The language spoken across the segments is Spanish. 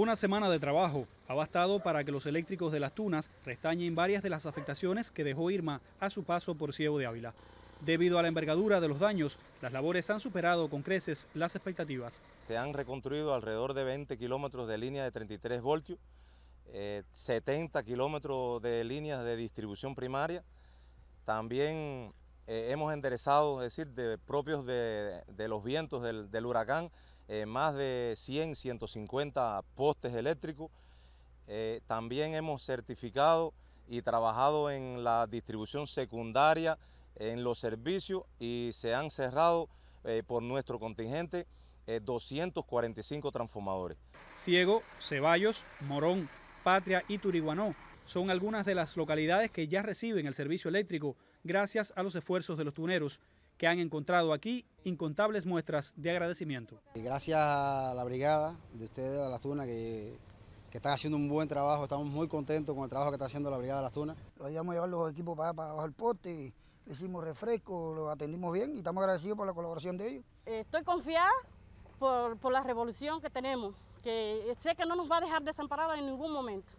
Una semana de trabajo ha bastado para que los eléctricos de las Tunas restañen varias de las afectaciones que dejó Irma a su paso por Ciego de Ávila. Debido a la envergadura de los daños, las labores han superado con creces las expectativas. Se han reconstruido alrededor de 20 kilómetros de línea de 33 voltios, 70 eh, kilómetros de líneas de distribución primaria. También eh, hemos enderezado, es decir, de, propios de, los vientos del huracán, eh, más de 100, 150 postes eléctricos. Eh, también hemos certificado y trabajado en la distribución secundaria, en los servicios y se han cerrado eh, por nuestro contingente 245 transformadores. Ciego, Ceballos, Morón, Patria y Turiguanó son algunas de las localidades que ya reciben el servicio eléctrico gracias a los esfuerzos de los tuneros que han encontrado aquí incontables muestras de agradecimiento. gracias a la brigada de ustedes de Las Tunas que, que, están haciendo un buen trabajo, estamos muy contentos con el trabajo que está haciendo la brigada de Las Tunas. Lo ayudamos a llevar los equipos para, para bajo el poste, hicimos refresco, lo atendimos bien y estamos agradecidos por la colaboración de ellos. Estoy confiada por, por la revolución que tenemos, que sé que no nos va a dejar desamparados en ningún momento.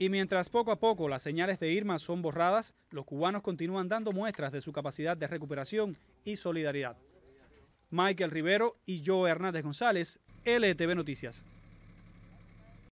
Y mientras poco a poco las señales de Irma son borradas, los cubanos continúan dando muestras de su capacidad de recuperación y solidaridad. Michael Rivero y Joe Hernández González, LTV Noticias.